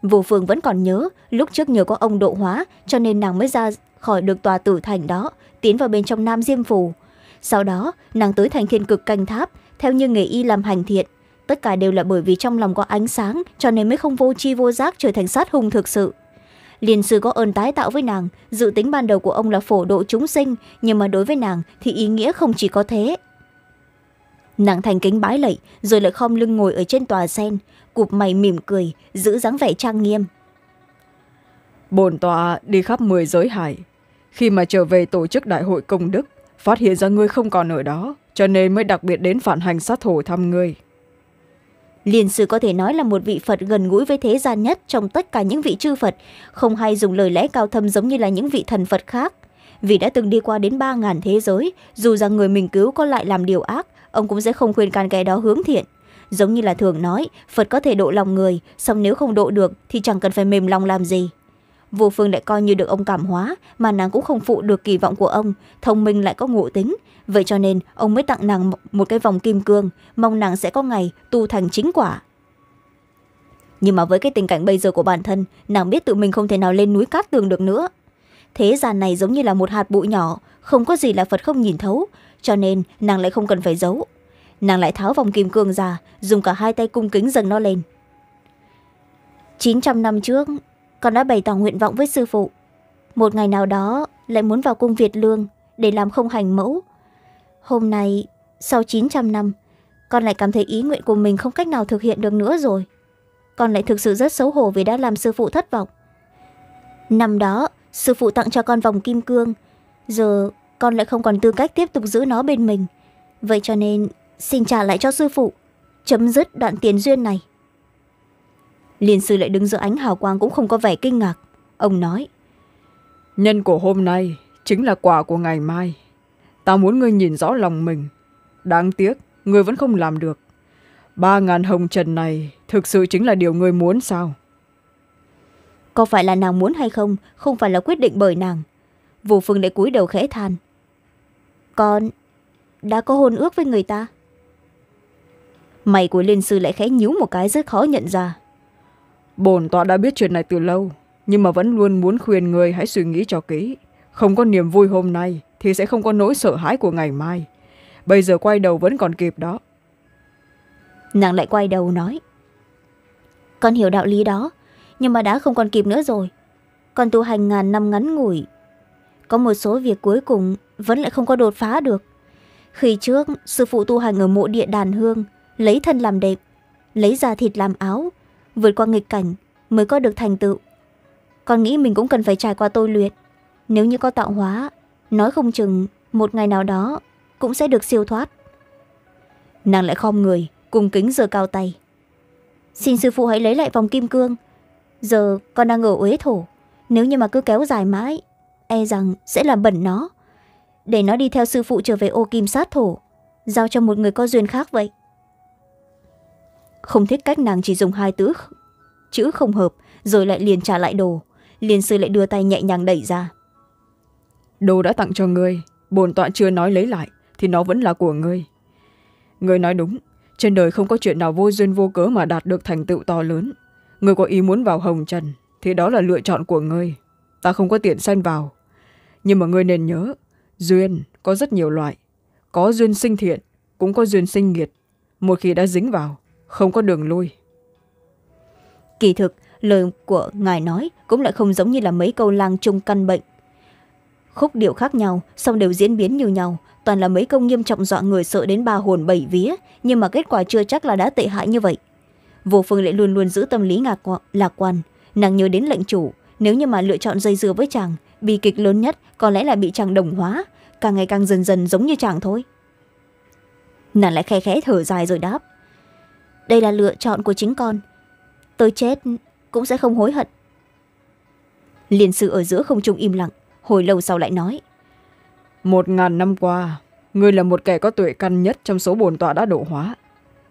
Vũ Phương vẫn còn nhớ, lúc trước nhờ có ông độ hóa cho nên nàng mới ra khỏi được tòa tử thành đó, tiến vào bên trong Nam Diêm Phủ. Sau đó, nàng tới thành thiên cực canh tháp, theo như nghề y làm hành thiện. Tất cả đều là bởi vì trong lòng có ánh sáng cho nên mới không vô chi vô giác trở thành sát hùng thực sự liền sư có ơn tái tạo với nàng dự tính ban đầu của ông là phổ độ chúng sinh nhưng mà đối với nàng thì ý nghĩa không chỉ có thế nàng thành kính bái lạy rồi lại khom lưng ngồi ở trên tòa sen cụp mày mỉm cười giữ dáng vẻ trang nghiêm bồn tòa đi khắp mười giới hải khi mà trở về tổ chức đại hội công đức phát hiện ra ngươi không còn ở đó cho nên mới đặc biệt đến phản hành sát thủ thăm ngươi Liên sư có thể nói là một vị Phật gần gũi với thế gian nhất trong tất cả những vị chư Phật, không hay dùng lời lẽ cao thâm giống như là những vị thần Phật khác. Vì đã từng đi qua đến ba ngàn thế giới, dù rằng người mình cứu có lại làm điều ác, ông cũng sẽ không khuyên can kẻ đó hướng thiện. Giống như là thường nói, Phật có thể độ lòng người, song nếu không độ được thì chẳng cần phải mềm lòng làm gì vô phương lại coi như được ông cảm hóa mà nàng cũng không phụ được kỳ vọng của ông thông minh lại có ngộ tính vậy cho nên ông mới tặng nàng một cái vòng kim cương mong nàng sẽ có ngày tu thành chính quả nhưng mà với cái tình cảnh bây giờ của bản thân nàng biết tự mình không thể nào lên núi cát tường được nữa thế gian này giống như là một hạt bụi nhỏ không có gì là phật không nhìn thấu cho nên nàng lại không cần phải giấu nàng lại tháo vòng kim cương ra dùng cả hai tay cung kính dâng nó lên chín trăm năm trước con đã bày tỏ nguyện vọng với sư phụ một ngày nào đó lại muốn vào cung việt lương để làm không hành mẫu hôm nay sau chín trăm năm con lại cảm thấy ý nguyện của mình không cách nào thực hiện được nữa rồi con lại thực sự rất xấu hổ vì đã làm sư phụ thất vọng năm đó sư phụ tặng cho con vòng kim cương giờ con lại không còn tư cách tiếp tục giữ nó bên mình vậy cho nên xin trả lại cho sư phụ chấm dứt đoạn tiền duyên này liên sư lại đứng giữa ánh hào quang cũng không có vẻ kinh ngạc ông nói nhân của hôm nay chính là quả của ngày mai ta muốn ngươi nhìn rõ lòng mình đáng tiếc ngươi vẫn không làm được ba ngàn hồng trần này thực sự chính là điều ngươi muốn sao có phải là nàng muốn hay không không phải là quyết định bởi nàng vũ phương lại cúi đầu khẽ than con đã có hôn ước với người ta mày của liên sư lại khẽ nhíu một cái rất khó nhận ra bổn tọa đã biết chuyện này từ lâu nhưng mà vẫn luôn muốn khuyên người hãy suy nghĩ cho kỹ không có niềm vui hôm nay thì sẽ không có nỗi sợ hãi của ngày mai bây giờ quay đầu vẫn còn kịp đó nàng lại quay đầu nói con hiểu đạo lý đó nhưng mà đã không còn kịp nữa rồi con tu hành ngàn năm ngắn ngủi có một số việc cuối cùng vẫn lại không có đột phá được khi trước sư phụ tu hành ở mộ địa đàn hương lấy thân làm đệm lấy da thịt làm áo vượt qua nghịch cảnh mới có được thành tựu con nghĩ mình cũng cần phải trải qua tôi luyện nếu như có tạo hóa nói không chừng một ngày nào đó cũng sẽ được siêu thoát nàng lại khom người cùng kính giờ cao tay xin sư phụ hãy lấy lại vòng kim cương giờ con đang ở uế thổ nếu như mà cứ kéo dài mãi e rằng sẽ làm bẩn nó để nó đi theo sư phụ trở về ô kim sát thổ giao cho một người có duyên khác vậy không thích cách nàng chỉ dùng hai tứ chữ không hợp rồi lại liền trả lại đồ liền sư lại đưa tay nhẹ nhàng đẩy ra đồ đã tặng cho ngươi bồn tọa chưa nói lấy lại thì nó vẫn là của ngươi ngươi nói đúng trên đời không có chuyện nào vô duyên vô cớ mà đạt được thành tựu to lớn người có ý muốn vào hồng trần thì đó là lựa chọn của ngươi ta không có tiện xen vào nhưng mà người nên nhớ duyên có rất nhiều loại có duyên sinh thiện cũng có duyên sinh nghiệt một khi đã dính vào không có đường lui kỳ thực lời của ngài nói cũng lại không giống như là mấy câu lang chung căn bệnh khúc điệu khác nhau song đều diễn biến như nhau toàn là mấy câu nghiêm trọng dọa người sợ đến ba hồn bảy vía nhưng mà kết quả chưa chắc là đã tệ hại như vậy vô phương lại luôn luôn giữ tâm lý ngạc lạc quan nàng nhớ đến lệnh chủ nếu như mà lựa chọn dây dưa với chàng bi kịch lớn nhất có lẽ là bị chàng đồng hóa càng ngày càng dần dần giống như chàng thôi nàng lại khe khẽ thở dài rồi đáp đây là lựa chọn của chính con tôi chết cũng sẽ không hối hận liên sư ở giữa không trung im lặng hồi lâu sau lại nói một ngàn năm qua ngươi là một kẻ có tuệ căn nhất trong số bồn tọa đã độ hóa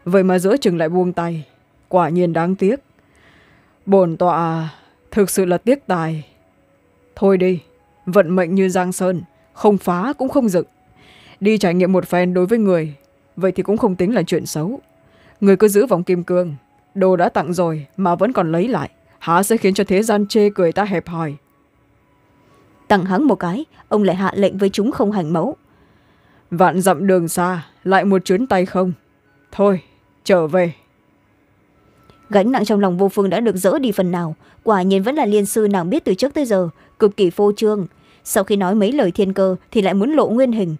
vậy mà giữa chừng lại buông tay quả nhiên đáng tiếc bồn tọa thực sự là tiếc tài thôi đi vận mệnh như giang sơn không phá cũng không dựng đi trải nghiệm một phen đối với người vậy thì cũng không tính là chuyện xấu người cứ giữ vòng kim cương đồ đã tặng rồi mà vẫn còn lấy lại há sẽ khiến cho thế gian chê cười ta hẹp hòi tặng hắn một cái ông lại hạ lệnh với chúng không hành mẫu vạn dặm đường xa lại một chuyến tay không thôi trở về gánh nặng trong lòng vô phương đã được dỡ đi phần nào quả nhiên vẫn là liên sư nàng biết từ trước tới giờ cực kỳ phô trương sau khi nói mấy lời thiên cơ thì lại muốn lộ nguyên hình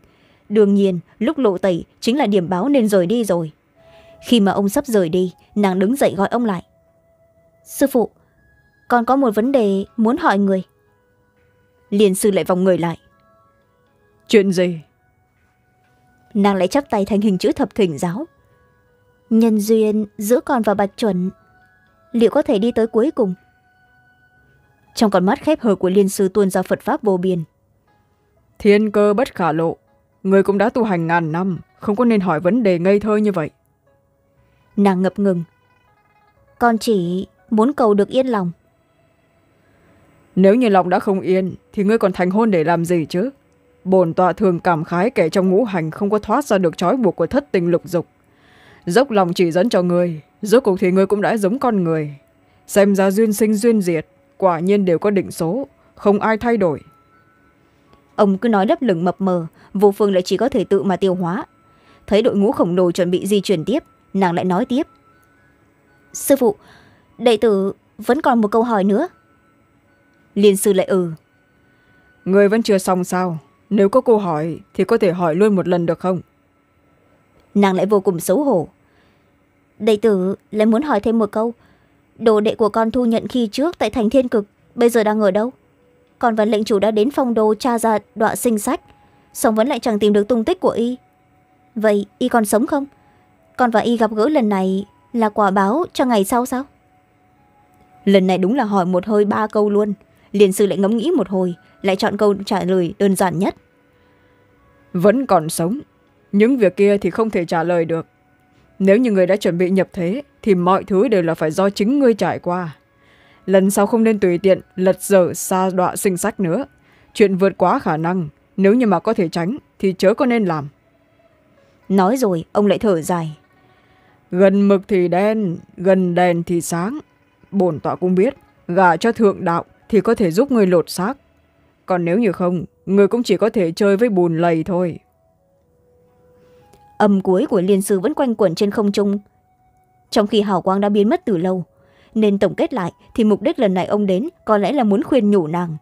đương nhiên lúc lộ tẩy chính là điểm báo nên rời đi rồi khi mà ông sắp rời đi nàng đứng dậy gọi ông lại sư phụ con có một vấn đề muốn hỏi người liền sư lại vòng người lại chuyện gì nàng lại chắp tay thành hình chữ thập thỉnh giáo nhân duyên giữa con và bạch chuẩn liệu có thể đi tới cuối cùng trong con mắt khép hờ của liên sư tuôn ra phật pháp vô biên thiên cơ bất khả lộ người cũng đã tu hành ngàn năm không có nên hỏi vấn đề ngây thơ như vậy nàng ngập ngừng con chỉ muốn cầu được yên lòng nếu như lòng đã không yên thì ngươi còn thành hôn để làm gì chứ bổn tọa thường cảm khái kẻ trong ngũ hành không có thoát ra được trói buộc của thất tình lục dục dốc lòng chỉ dẫn cho ngươi rốt cuộc thì ngươi cũng đã giống con người xem ra duyên sinh duyên diệt quả nhiên đều có định số không ai thay đổi ông cứ nói lấp lửng mập mờ vô phương lại chỉ có thể tự mà tiêu hóa thấy đội ngũ khổng lồ chuẩn bị di chuyển tiếp nàng lại nói tiếp sư phụ đệ tử vẫn còn một câu hỏi nữa liên sư lại ừ người vẫn chưa xong sao nếu có câu hỏi thì có thể hỏi luôn một lần được không nàng lại vô cùng xấu hổ đệ tử lại muốn hỏi thêm một câu đồ đệ của con thu nhận khi trước tại thành thiên cực bây giờ đang ở đâu còn và lệnh chủ đã đến phong đô tra ra đọa sinh sách song vẫn lại chẳng tìm được tung tích của y vậy y còn sống không con và y gặp gỡ lần này là quả báo cho ngày sau sao? Lần này đúng là hỏi một hơi ba câu luôn. Liền sư lại ngẫm nghĩ một hồi, lại chọn câu trả lời đơn giản nhất. Vẫn còn sống. Những việc kia thì không thể trả lời được. Nếu như người đã chuẩn bị nhập thế, thì mọi thứ đều là phải do chính ngươi trải qua. Lần sau không nên tùy tiện, lật dở xa đọa sinh sách nữa. Chuyện vượt quá khả năng, nếu như mà có thể tránh, thì chớ có nên làm. Nói rồi, ông lại thở dài gần mực thì đen gần đèn thì sáng bổn tọa cũng biết gả cho thượng đạo thì có thể giúp người lột xác còn nếu như không người cũng chỉ có thể chơi với bùn lầy thôi âm cuối của liên sư vẫn quanh quẩn trên không trung trong khi hào quang đã biến mất từ lâu nên tổng kết lại thì mục đích lần này ông đến có lẽ là muốn khuyên nhủ nàng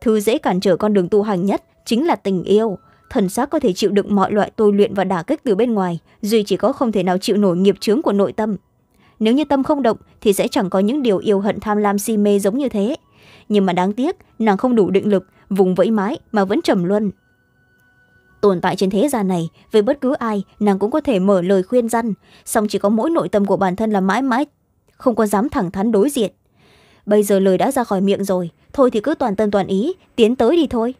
thứ dễ cản trở con đường tu hành nhất chính là tình yêu thần xác có thể chịu đựng mọi loại tôi luyện và đả kích từ bên ngoài duy chỉ có không thể nào chịu nổi nghiệp chướng của nội tâm nếu như tâm không động thì sẽ chẳng có những điều yêu hận tham lam si mê giống như thế nhưng mà đáng tiếc nàng không đủ định lực vùng vẫy mái mà vẫn trầm luân tồn tại trên thế gian này với bất cứ ai nàng cũng có thể mở lời khuyên răn song chỉ có mỗi nội tâm của bản thân là mãi mãi không có dám thẳng thắn đối diện bây giờ lời đã ra khỏi miệng rồi thôi thì cứ toàn tâm toàn ý tiến tới đi thôi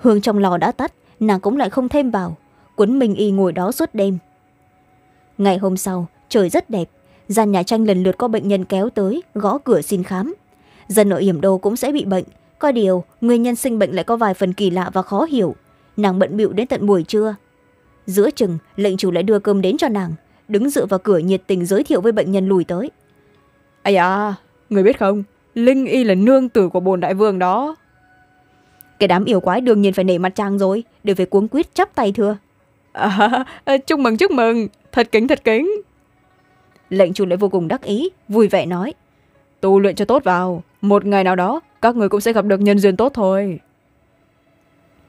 hương trong lò đã tắt nàng cũng lại không thêm vào quấn mình y ngồi đó suốt đêm ngày hôm sau trời rất đẹp gian nhà tranh lần lượt có bệnh nhân kéo tới gõ cửa xin khám dân nội yểm đô cũng sẽ bị bệnh có điều nguyên nhân sinh bệnh lại có vài phần kỳ lạ và khó hiểu nàng bận bịu đến tận buổi trưa giữa chừng lệnh chủ lại đưa cơm đến cho nàng đứng dựa vào cửa nhiệt tình giới thiệu với bệnh nhân lùi tới ấy à người biết không linh y là nương tử của bồn đại vương đó cái đám yêu quái đương nhiên phải nể mặt trang rồi đều phải cuống quýt chắp tay thưa à, ờ, chúc mừng chúc mừng thật kính thật kính lệnh chủ lại vô cùng đắc ý vui vẻ nói tu luyện cho tốt vào một ngày nào đó các người cũng sẽ gặp được nhân duyên tốt thôi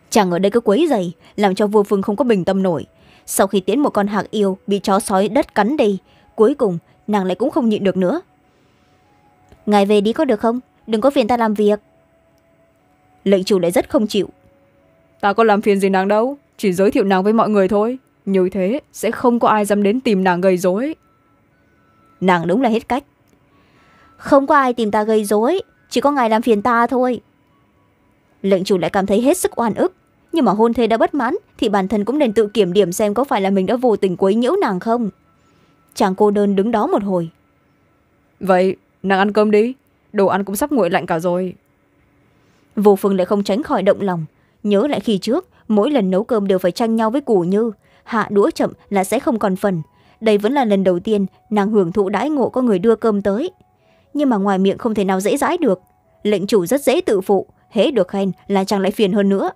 chàng ở đây cứ quấy dày làm cho vua phương không có bình tâm nổi sau khi tiễn một con hạc yêu bị chó sói đất cắn đi cuối cùng nàng lại cũng không nhịn được nữa ngài về đi có được không đừng có phiền ta làm việc lệnh chủ lại rất không chịu ta có làm phiền gì nàng đâu chỉ giới thiệu nàng với mọi người thôi như thế sẽ không có ai dám đến tìm nàng gây dối nàng đúng là hết cách không có ai tìm ta gây dối chỉ có ngài làm phiền ta thôi lệnh chủ lại cảm thấy hết sức oan ức nhưng mà hôn thê đã bất mãn thì bản thân cũng nên tự kiểm điểm xem có phải là mình đã vô tình quấy nhiễu nàng không chàng cô đơn đứng đó một hồi vậy nàng ăn cơm đi đồ ăn cũng sắp nguội lạnh cả rồi vô phương lại không tránh khỏi động lòng nhớ lại khi trước mỗi lần nấu cơm đều phải tranh nhau với củ như hạ đũa chậm là sẽ không còn phần đây vẫn là lần đầu tiên nàng hưởng thụ đãi ngộ có người đưa cơm tới nhưng mà ngoài miệng không thể nào dễ dãi được lệnh chủ rất dễ tự phụ hễ được khen là chàng lại phiền hơn nữa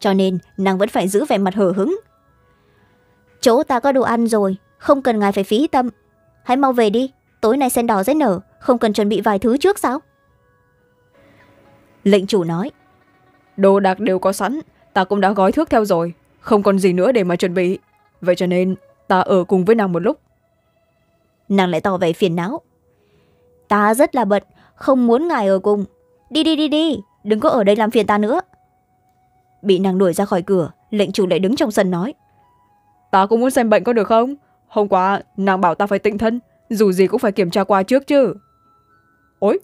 cho nên nàng vẫn phải giữ vẻ mặt hờ hứng chỗ ta có đồ ăn rồi không cần ngài phải phí tâm hãy mau về đi tối nay sen đỏ dễ nở không cần chuẩn bị vài thứ trước sao lệnh chủ nói đồ đạc đều có sẵn ta cũng đã gói thước theo rồi không còn gì nữa để mà chuẩn bị vậy cho nên ta ở cùng với nàng một lúc nàng lại tỏ vẻ phiền não ta rất là bận không muốn ngài ở cùng đi đi đi đi đừng có ở đây làm phiền ta nữa bị nàng đuổi ra khỏi cửa lệnh chủ lại đứng trong sân nói ta cũng muốn xem bệnh có được không hôm qua nàng bảo ta phải tịnh thân dù gì cũng phải kiểm tra qua trước chứ ối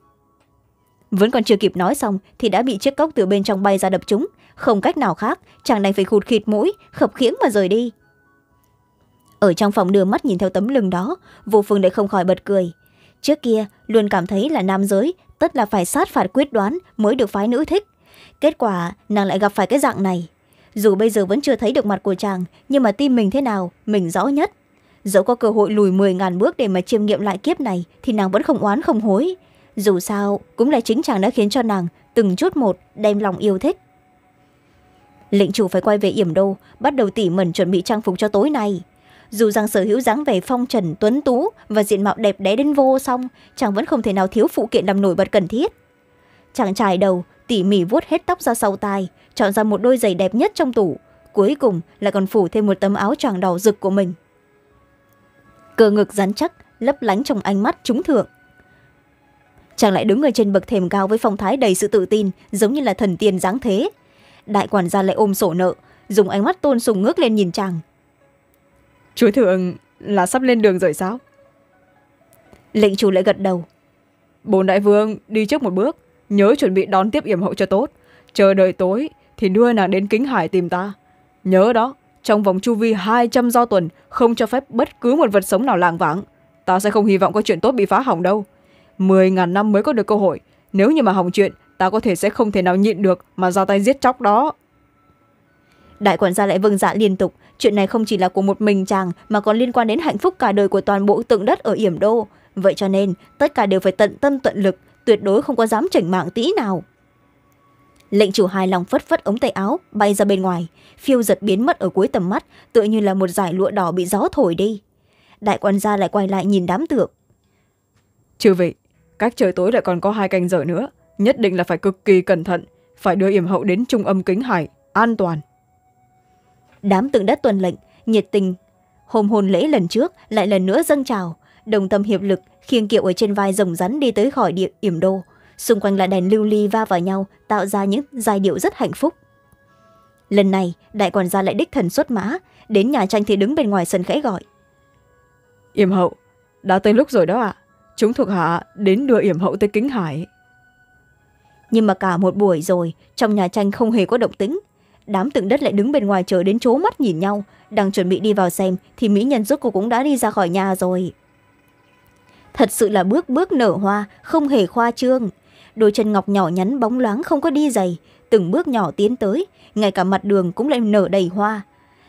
vẫn còn chưa kịp nói xong thì đã bị chiếc cốc từ bên trong bay ra đập chúng không cách nào khác chàng đành phải khụt khịt mũi khập khiễng mà rời đi ở trong phòng đưa mắt nhìn theo tấm lưng đó vô phương lại không khỏi bật cười trước kia luôn cảm thấy là nam giới tất là phải sát phạt quyết đoán mới được phái nữ thích kết quả nàng lại gặp phải cái dạng này dù bây giờ vẫn chưa thấy được mặt của chàng nhưng mà tim mình thế nào mình rõ nhất dẫu có cơ hội lùi mười ngàn bước để mà chiêm nghiệm lại kiếp này thì nàng vẫn không oán không hối dù sao cũng là chính chàng đã khiến cho nàng từng chút một đem lòng yêu thích lệnh chủ phải quay về yểm đô bắt đầu tỉ mẩn chuẩn bị trang phục cho tối nay dù rằng sở hữu dáng vẻ phong trần tuấn tú và diện mạo đẹp đẽ đến vô song chàng vẫn không thể nào thiếu phụ kiện làm nổi bật cần thiết chàng trải đầu tỉ mỉ vuốt hết tóc ra sau tai chọn ra một đôi giày đẹp nhất trong tủ cuối cùng là còn phủ thêm một tấm áo choàng đỏ rực của mình cơ ngực rắn chắc lấp lánh trong ánh mắt trúng thượng chàng lại đứng ở trên bậc thềm cao với phong thái đầy sự tự tin giống như là thần tiên dáng thế đại quản gia lại ôm sổ nợ dùng ánh mắt tôn sùng ngước lên nhìn chàng chúa thượng là sắp lên đường rồi sao lệnh chủ lại gật đầu bồn đại vương đi trước một bước nhớ chuẩn bị đón tiếp yểm hậu cho tốt chờ đợi tối thì đưa nàng đến kính hải tìm ta nhớ đó trong vòng chu vi hai trăm do tuần không cho phép bất cứ một vật sống nào làng vãng ta sẽ không hy vọng có chuyện tốt bị phá hỏng đâu mười ngàn năm mới có được cơ hội nếu như mà hỏng chuyện ta có thể sẽ không thể nào nhịn được mà ra tay giết chóc đó đại quản gia lại vâng dạ liên tục chuyện này không chỉ là của một mình chàng mà còn liên quan đến hạnh phúc cả đời của toàn bộ tượng đất ở yểm đô vậy cho nên tất cả đều phải tận tâm tận lực tuyệt đối không có dám chảnh mạng tí nào lệnh chủ hài lòng phất phất ống tay áo bay ra bên ngoài phiêu giật biến mất ở cuối tầm mắt tựa như là một giải lụa đỏ bị gió thổi đi đại quản gia lại quay lại nhìn đám tượng chưa vậy cách trời tối lại còn có hai canh giờ nữa nhất định là phải cực kỳ cẩn thận phải đưa yểm hậu đến trung âm kính hải an toàn đám tượng đất tuần lệnh nhiệt tình hôm hồn lễ lần trước lại lần nữa dâng trào đồng tâm hiệp lực khiêng kiệu ở trên vai rồng rắn đi tới khỏi địa yểm đô xung quanh là đèn lưu ly va vào nhau tạo ra những giai điệu rất hạnh phúc lần này đại quản gia lại đích thần xuất mã đến nhà tranh thì đứng bên ngoài sân khẽ gọi yểm hậu đã tới lúc rồi đó ạ à? Chúng thuộc hạ đến đưa yểm hậu tới kính hải. Nhưng mà cả một buổi rồi, trong nhà tranh không hề có động tĩnh. Đám tượng đất lại đứng bên ngoài chờ đến chố mắt nhìn nhau. Đang chuẩn bị đi vào xem thì mỹ nhân rốt cuộc cũng đã đi ra khỏi nhà rồi. Thật sự là bước bước nở hoa, không hề khoa trương. Đôi chân ngọc nhỏ nhắn bóng loáng không có đi giày, từng bước nhỏ tiến tới, ngay cả mặt đường cũng lại nở đầy hoa.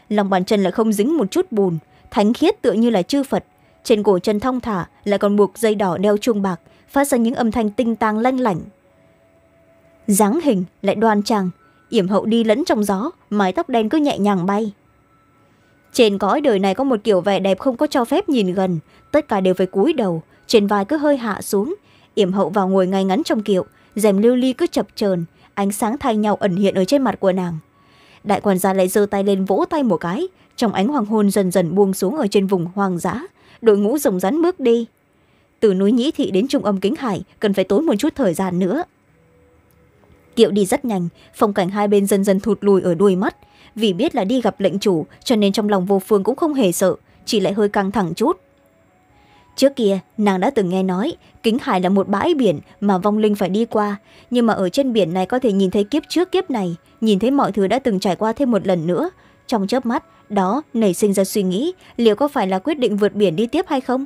Lòng bàn chân lại không dính một chút bùn, thánh khiết tựa như là chư Phật, trên cổ chân thong thả lại còn buộc dây đỏ đeo chuông bạc phát ra những âm thanh tinh tang lanh lảnh dáng hình lại đoan trang yểm hậu đi lẫn trong gió mái tóc đen cứ nhẹ nhàng bay trên cõi đời này có một kiểu vẻ đẹp không có cho phép nhìn gần tất cả đều phải cúi đầu trên vai cứ hơi hạ xuống yểm hậu vào ngồi ngay ngắn trong kiệu rèm lưu ly cứ chập chờn ánh sáng thay nhau ẩn hiện ở trên mặt của nàng đại quản gia lại giơ tay lên vỗ tay một cái trong ánh hoàng hôn dần dần buông xuống ở trên vùng hoang dã đội ngũ rồng rắn bước đi từ núi nhĩ thị đến trung âm kính hải cần phải tốn một chút thời gian nữa kiệu đi rất nhanh phong cảnh hai bên dần dần thụt lùi ở đuôi mắt vì biết là đi gặp lệnh chủ cho nên trong lòng vô phương cũng không hề sợ chỉ lại hơi căng thẳng chút trước kia nàng đã từng nghe nói kính hải là một bãi biển mà vong linh phải đi qua nhưng mà ở trên biển này có thể nhìn thấy kiếp trước kiếp này nhìn thấy mọi thứ đã từng trải qua thêm một lần nữa trong chớp mắt đó nảy sinh ra suy nghĩ liệu có phải là quyết định vượt biển đi tiếp hay không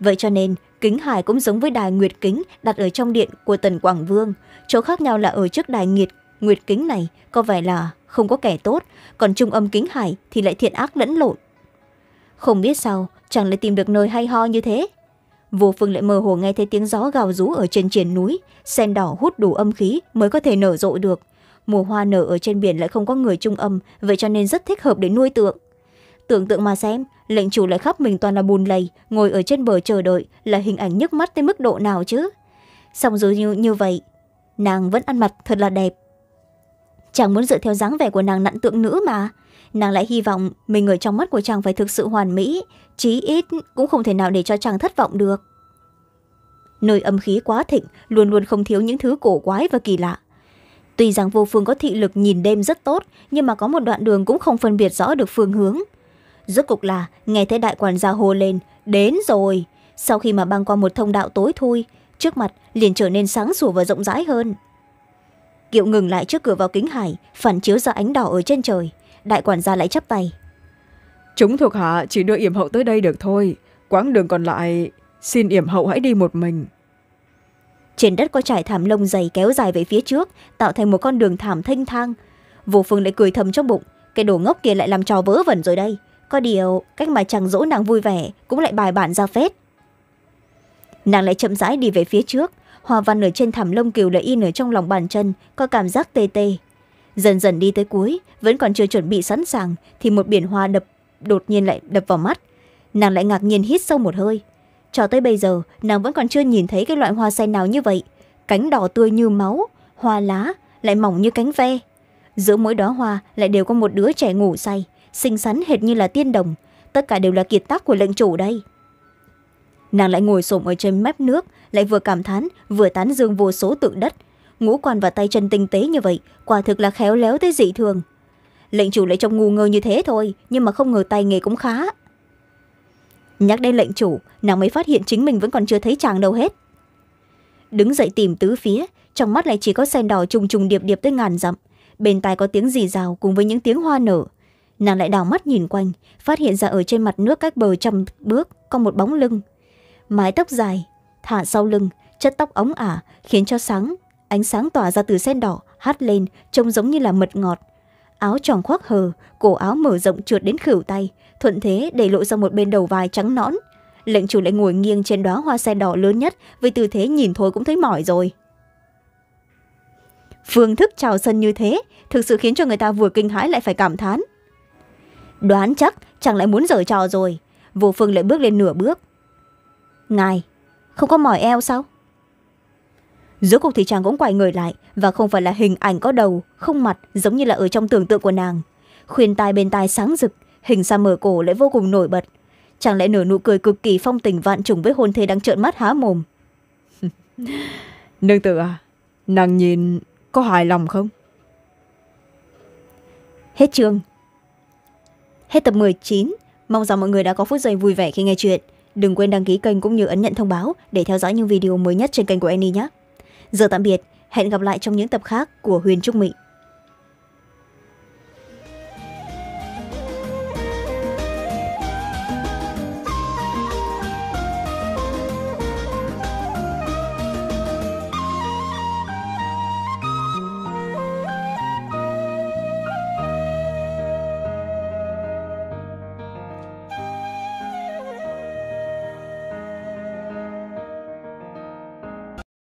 vậy cho nên kính hải cũng giống với đài nguyệt kính đặt ở trong điện của tần quảng vương chỗ khác nhau là ở trước đài nghiệt nguyệt kính này có vẻ là không có kẻ tốt còn trung âm kính hải thì lại thiện ác lẫn lộn không biết sao chẳng lại tìm được nơi hay ho như thế vô phương lại mơ hồ nghe thấy tiếng gió gào rú ở trên triển núi sen đỏ hút đủ âm khí mới có thể nở rộ được mùa hoa nở ở trên biển lại không có người trung âm vậy cho nên rất thích hợp để nuôi tượng tưởng tượng mà xem lệnh chủ lại khắp mình toàn là bùn lầy ngồi ở trên bờ chờ đợi là hình ảnh nhức mắt tới mức độ nào chứ Song dù như, như vậy nàng vẫn ăn mặc thật là đẹp chàng muốn dựa theo dáng vẻ của nàng nặn tượng nữ mà nàng lại hy vọng mình ở trong mắt của chàng phải thực sự hoàn mỹ chí ít cũng không thể nào để cho chàng thất vọng được nơi âm khí quá thịnh luôn luôn không thiếu những thứ cổ quái và kỳ lạ Tuy rằng vô phương có thị lực nhìn đêm rất tốt, nhưng mà có một đoạn đường cũng không phân biệt rõ được phương hướng. Rốt cục là, nghe thấy đại quản gia hô lên, đến rồi. Sau khi mà băng qua một thông đạo tối thui, trước mặt liền trở nên sáng sủa và rộng rãi hơn. Kiệu ngừng lại trước cửa vào kính hải, phản chiếu ra ánh đỏ ở trên trời. Đại quản gia lại chắp tay. Chúng thuộc hạ chỉ đưa yểm hậu tới đây được thôi. Quãng đường còn lại, xin yểm hậu hãy đi một mình trên đất có trải thảm lông dày kéo dài về phía trước tạo thành một con đường thảm thanh thang vô phương lại cười thầm trong bụng cái đồ ngốc kia lại làm trò vớ vẩn rồi đây có điều cách mà chàng dỗ nàng vui vẻ cũng lại bài bản ra phết nàng lại chậm rãi đi về phía trước hoa văn ở trên thảm lông kiều lại in ở trong lòng bàn chân có cảm giác tê tê dần dần đi tới cuối vẫn còn chưa chuẩn bị sẵn sàng thì một biển hoa đập đột nhiên lại đập vào mắt nàng lại ngạc nhiên hít sâu một hơi cho tới bây giờ nàng vẫn còn chưa nhìn thấy cái loại hoa sen nào như vậy cánh đỏ tươi như máu hoa lá lại mỏng như cánh ve giữa mỗi đó hoa lại đều có một đứa trẻ ngủ say xinh xắn hệt như là tiên đồng tất cả đều là kiệt tác của lệnh chủ đây nàng lại ngồi xổm ở trên mép nước lại vừa cảm thán vừa tán dương vô số tượng đất ngũ quan và tay chân tinh tế như vậy quả thực là khéo léo tới dị thường lệnh chủ lại trông ngu ngơ như thế thôi nhưng mà không ngờ tay nghề cũng khá nhắc đến lệnh chủ nàng mới phát hiện chính mình vẫn còn chưa thấy chàng đâu hết đứng dậy tìm tứ phía trong mắt lại chỉ có sen đỏ trùng trùng điệp điệp tới ngàn dặm bên tai có tiếng rì rào cùng với những tiếng hoa nở nàng lại đào mắt nhìn quanh phát hiện ra ở trên mặt nước cách bờ trăm bước có một bóng lưng mái tóc dài thả sau lưng chất tóc ống ả khiến cho sáng ánh sáng tỏa ra từ sen đỏ hát lên trông giống như là mật ngọt áo tròn khoác hờ cổ áo mở rộng trượt đến khửu tay thuận thế để lộ ra một bên đầu vai trắng nõn lệnh chủ lại ngồi nghiêng trên đó hoa sen đỏ lớn nhất với tư thế nhìn thôi cũng thấy mỏi rồi phương thức trào sân như thế thực sự khiến cho người ta vừa kinh hãi lại phải cảm thán đoán chắc chẳng lại muốn giở trò rồi vô phương lại bước lên nửa bước ngài không có mỏi eo sao rốt cuộc thì chàng cũng quay người lại và không phải là hình ảnh có đầu không mặt giống như là ở trong tưởng tượng của nàng khuyên tai bên tai sáng rực hình xăm mở cổ lại vô cùng nổi bật chẳng lẽ nở nụ cười cực kỳ phong tình vạn trùng với hôn thê đang trợn mắt há mồm <laughs> nương tử à nàng nhìn có hài lòng không hết chương hết tập 19. mong rằng mọi người đã có phút giây vui vẻ khi nghe chuyện đừng quên đăng ký kênh cũng như ấn nhận thông báo để theo dõi những video mới nhất trên kênh của Annie nhé giờ tạm biệt hẹn gặp lại trong những tập khác của huyền trúc mỹ